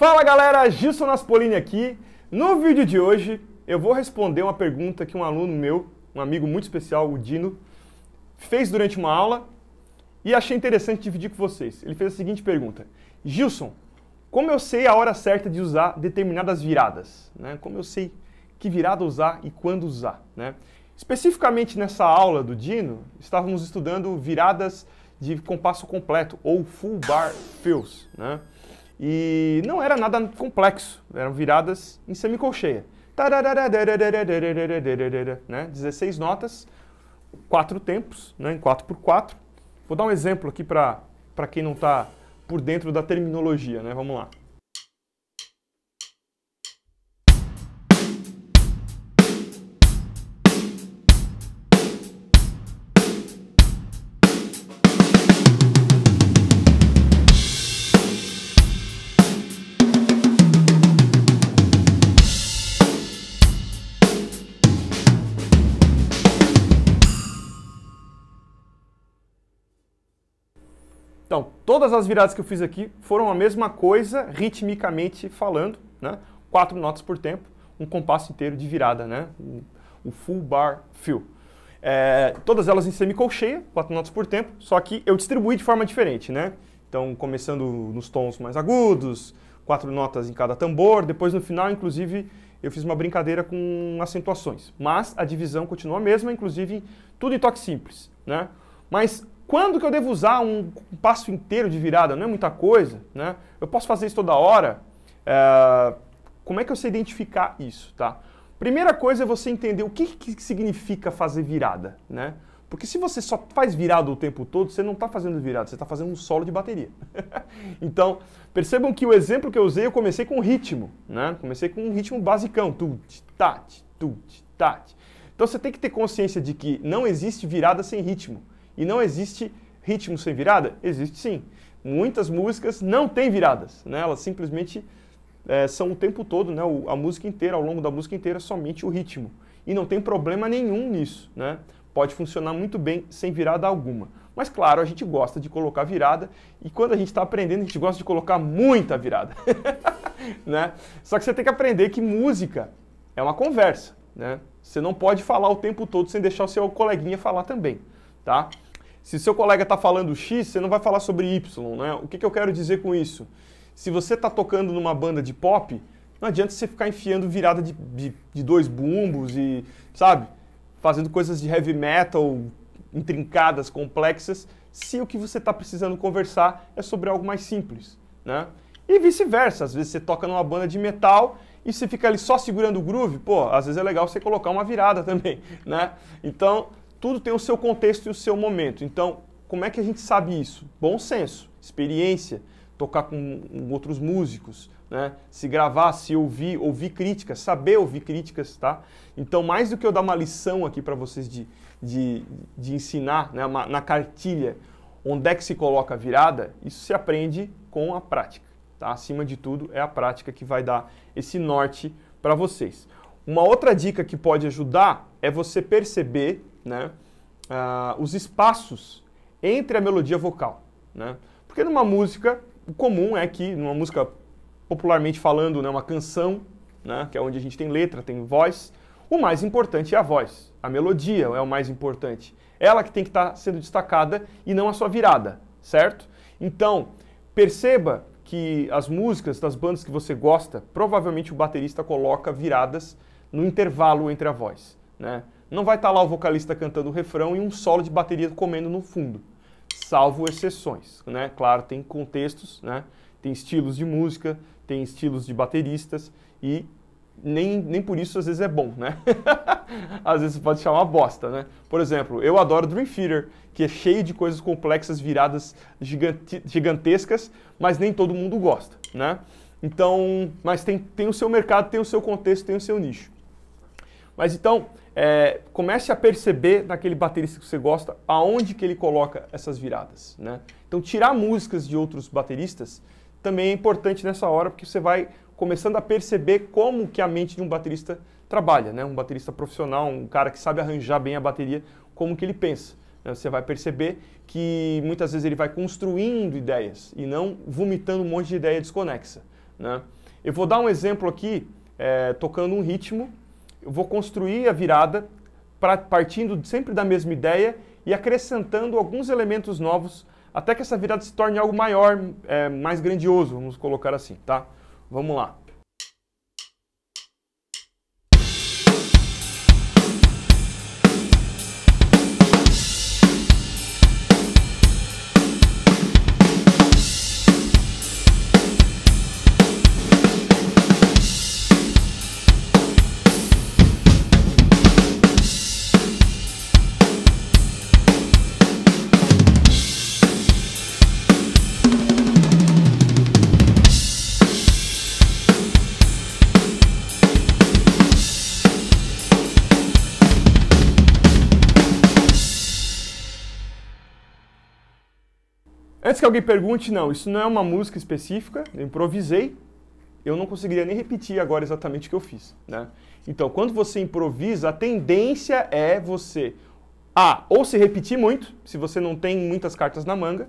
Fala galera, Gilson Naspolini aqui. No vídeo de hoje eu vou responder uma pergunta que um aluno meu, um amigo muito especial, o Dino, fez durante uma aula e achei interessante dividir com vocês. Ele fez a seguinte pergunta: Gilson, como eu sei a hora certa de usar determinadas viradas? Né? Como eu sei que virada usar e quando usar? Né? Especificamente nessa aula do Dino, estávamos estudando viradas de compasso completo ou full bar fills, né? E não era nada complexo, eram viradas em semicolcheia. Né? 16 notas, quatro tempos, né? em 4x4. Vou dar um exemplo aqui para quem não está por dentro da terminologia, né? Vamos lá. Então, todas as viradas que eu fiz aqui foram a mesma coisa, ritmicamente falando, né? Quatro notas por tempo, um compasso inteiro de virada, né? O full bar fill. É, todas elas em semicolcheia, quatro notas por tempo, só que eu distribuí de forma diferente, né? Então, começando nos tons mais agudos, quatro notas em cada tambor, depois no final, inclusive, eu fiz uma brincadeira com acentuações. Mas a divisão continua a mesma, inclusive tudo em toque simples, né? Mas quando que eu devo usar um passo inteiro de virada? Não é muita coisa, né? Eu posso fazer isso toda hora? É... Como é que eu sei identificar isso, tá? Primeira coisa é você entender o que, que significa fazer virada, né? Porque se você só faz virada o tempo todo, você não está fazendo virada, você está fazendo um solo de bateria. então, percebam que o exemplo que eu usei, eu comecei com ritmo, né? Comecei com um ritmo basicão, tut, tat, tá, tut, tat. Tá, então você tem que ter consciência de que não existe virada sem ritmo. E não existe ritmo sem virada? Existe sim. Muitas músicas não têm viradas, né? elas simplesmente é, são o tempo todo, né? a música inteira, ao longo da música inteira, somente o ritmo. E não tem problema nenhum nisso. Né? Pode funcionar muito bem sem virada alguma. Mas claro, a gente gosta de colocar virada e quando a gente está aprendendo, a gente gosta de colocar muita virada. né? Só que você tem que aprender que música é uma conversa. Né? Você não pode falar o tempo todo sem deixar o seu coleguinha falar também. Tá? Se seu colega está falando X, você não vai falar sobre Y, né? O que, que eu quero dizer com isso? Se você está tocando numa banda de pop, não adianta você ficar enfiando virada de, de, de dois bumbos e, sabe, fazendo coisas de heavy metal intrincadas, complexas, se o que você está precisando conversar é sobre algo mais simples, né? E vice-versa, às vezes você toca numa banda de metal e você fica ali só segurando o groove, pô, às vezes é legal você colocar uma virada também, né? Então, tudo tem o seu contexto e o seu momento. Então, como é que a gente sabe isso? Bom senso, experiência, tocar com, outros músicos, né? se gravar, se ouvir, ouvir críticas, saber ouvir críticas, tá? Então, mais do que eu dar uma lição aqui para vocês de, de, de ensinar né? uma, na cartilha onde é que se coloca a virada, isso se aprende com a prática, tá? Acima de tudo, é a prática que vai dar esse norte para vocês. Uma outra dica que pode ajudar é você perceber né, uh, os espaços entre a melodia vocal. Né? Porque numa música, o comum é que, numa música popularmente falando, né, uma canção, né, que é onde a gente tem letra, tem voz, o mais importante é a voz. A melodia é o mais importante. Ela que tem que estar tá sendo destacada e não a sua virada, certo? Então, perceba que as músicas das bandas que você gosta, provavelmente o baterista coloca viradas no intervalo entre a voz, né? Não vai estar tá lá o vocalista cantando o refrão e um solo de bateria comendo no fundo, salvo exceções, né? Claro, tem contextos, né? Tem estilos de música, tem estilos de bateristas e nem, nem por isso às vezes é bom, né? às vezes pode chamar bosta, né? Por exemplo, eu adoro Dream Theater, que é cheio de coisas complexas, viradas gigante, gigantescas, mas nem todo mundo gosta, né? Então, mas tem, tem o seu mercado, tem o seu contexto, tem o seu nicho. Mas então, é, comece a perceber naquele baterista que você gosta aonde que ele coloca essas viradas, né? Então tirar músicas de outros bateristas também é importante nessa hora porque você vai começando a perceber como que a mente de um baterista trabalha, né? Um baterista profissional, um cara que sabe arranjar bem a bateria, como que ele pensa. Né? Você vai perceber que muitas vezes ele vai construindo ideias e não vomitando um monte de ideia desconexa, né? Eu vou dar um exemplo aqui, é, tocando um ritmo eu vou construir a virada pra, partindo sempre da mesma ideia e acrescentando alguns elementos novos até que essa virada se torne algo maior, é, mais grandioso, vamos colocar assim, tá? Vamos lá. antes que alguém pergunte, não, isso não é uma música específica, eu improvisei, eu não conseguiria nem repetir agora exatamente o que eu fiz. Né? Então, quando você improvisa, a tendência é você A, ou se repetir muito, se você não tem muitas cartas na manga,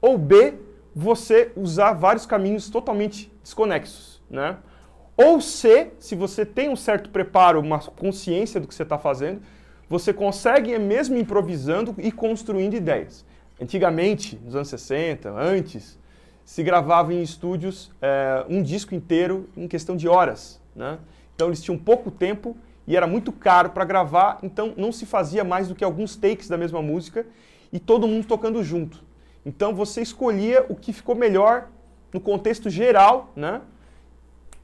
ou B, você usar vários caminhos totalmente desconexos. Né? Ou C, se você tem um certo preparo, uma consciência do que você está fazendo, você consegue mesmo improvisando e construindo ideias. Antigamente, nos anos 60, antes, se gravava em estúdios é, um disco inteiro em questão de horas. Né? Então eles tinham pouco tempo e era muito caro para gravar, então não se fazia mais do que alguns takes da mesma música e todo mundo tocando junto. Então você escolhia o que ficou melhor no contexto geral, né?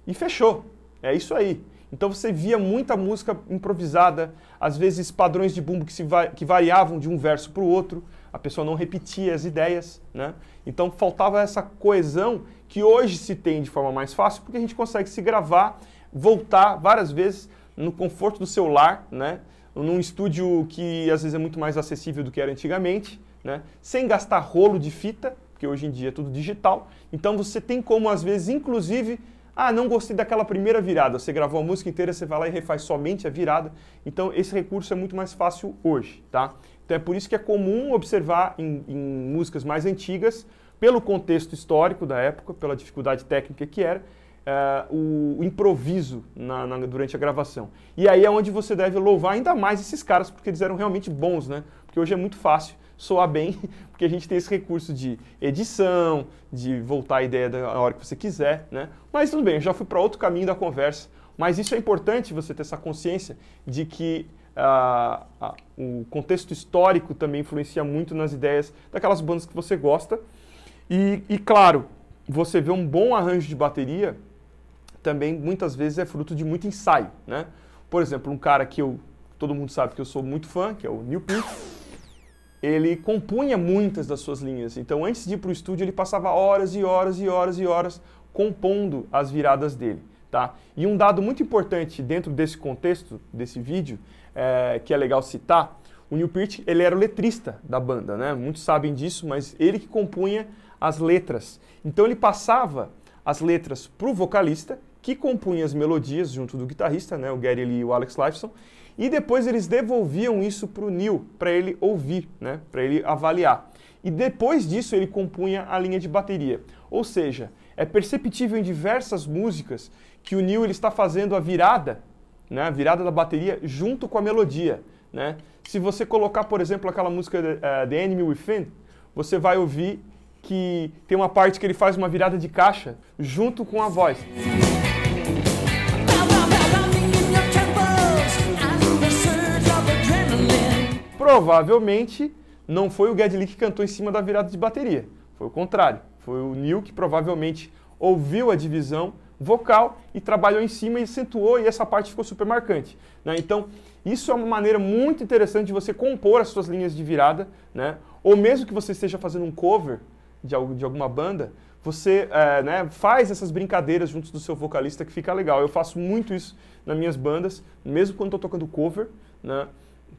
E fechou. É isso aí. Então você via muita música improvisada, às vezes padrões de bumbo que, se va que variavam de um verso para o outro a pessoa não repetia as ideias, né? Então faltava essa coesão que hoje se tem de forma mais fácil, porque a gente consegue se gravar, voltar várias vezes no conforto do celular, né? Num estúdio que às vezes é muito mais acessível do que era antigamente, né? Sem gastar rolo de fita, porque hoje em dia é tudo digital. Então você tem como às vezes inclusive ah, não gostei daquela primeira virada. Você gravou a música inteira, você vai lá e refaz somente a virada. Então, esse recurso é muito mais fácil hoje, tá? Então é por isso que é comum observar em, em músicas mais antigas, pelo contexto histórico da época, pela dificuldade técnica que era, Uh, o improviso na, na, durante a gravação. E aí é onde você deve louvar ainda mais esses caras, porque eles eram realmente bons, né? Porque hoje é muito fácil soar bem, porque a gente tem esse recurso de edição, de voltar a ideia da hora que você quiser, né? Mas tudo bem, eu já fui para outro caminho da conversa. Mas isso é importante você ter essa consciência de que o contexto histórico também influencia muito nas ideias daquelas bandas que você gosta. E, e claro, você vê um bom arranjo de bateria também muitas vezes é fruto de muito ensaio, né? Por exemplo, um cara que eu todo mundo sabe que eu sou muito fã, que é o Neil Peart, ele compunha muitas das suas linhas. Então, antes de ir para o estúdio, ele passava horas e horas e horas e horas compondo as viradas dele. Tá? E um dado muito importante dentro desse contexto, desse vídeo, é, que é legal citar, o Neil Peart, ele era o letrista da banda, né? Muitos sabem disso, mas ele que compunha as letras. Então ele passava as letras para o vocalista, que compunha as melodias junto do guitarrista, né? O Gary Lee e o Alex Lifeson, e depois eles devolviam isso para o Neil, para ele ouvir, né? Para ele avaliar. E depois disso ele compunha a linha de bateria. Ou seja, é perceptível em diversas músicas que o Neil ele está fazendo a virada, né, a virada da bateria junto com a melodia. Né? Se você colocar, por exemplo, aquela música uh, The Enemy Within, você vai ouvir que tem uma parte que ele faz uma virada de caixa junto com a voz. Provavelmente não foi o Gedlick que cantou em cima da virada de bateria, foi o contrário. Foi o Neil que provavelmente ouviu a divisão vocal e trabalhou em cima e acentuou e essa parte ficou super marcante. Né? Então, isso é uma maneira muito interessante de você compor as suas linhas de virada, né? ou mesmo que você esteja fazendo um cover de, algo, de alguma banda, você é, né, faz essas brincadeiras junto do seu vocalista que fica legal. Eu faço muito isso nas minhas bandas, mesmo quando estou tocando cover, né,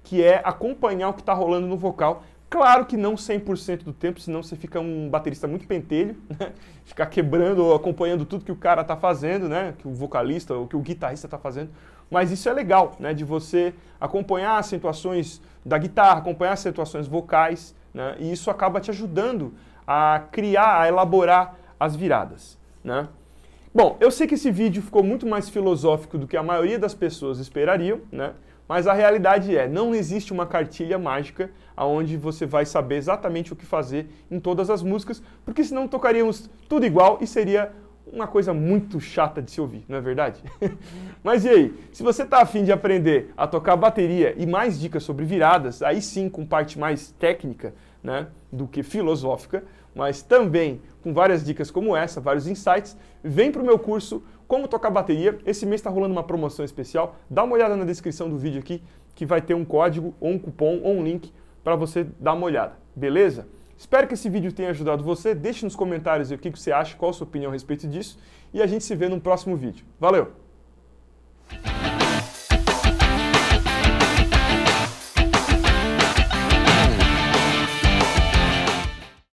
que é acompanhar o que está rolando no vocal Claro que não 100% do tempo, senão você fica um baterista muito pentelho, né? ficar quebrando, ou acompanhando tudo que o cara está fazendo, né? que o vocalista ou que o guitarrista está fazendo. Mas isso é legal, né? de você acompanhar as situações da guitarra, acompanhar as situações vocais, né? e isso acaba te ajudando a criar, a elaborar as viradas. Né? Bom, eu sei que esse vídeo ficou muito mais filosófico do que a maioria das pessoas esperariam, né? Mas a realidade é, não existe uma cartilha mágica aonde você vai saber exatamente o que fazer em todas as músicas, porque senão tocaríamos tudo igual e seria uma coisa muito chata de se ouvir, não é verdade? Mas e aí? Se você está afim de aprender a tocar bateria e mais dicas sobre viradas, aí sim com parte mais técnica né, do que filosófica, mas também com várias dicas como essa, vários insights, vem para o meu curso como tocar bateria. Esse mês está rolando uma promoção especial. Dá uma olhada na descrição do vídeo aqui, que vai ter um código, ou um cupom, ou um link para você dar uma olhada. Beleza? Espero que esse vídeo tenha ajudado você. Deixe nos comentários o que você acha, qual a sua opinião a respeito disso. E a gente se vê no próximo vídeo. Valeu!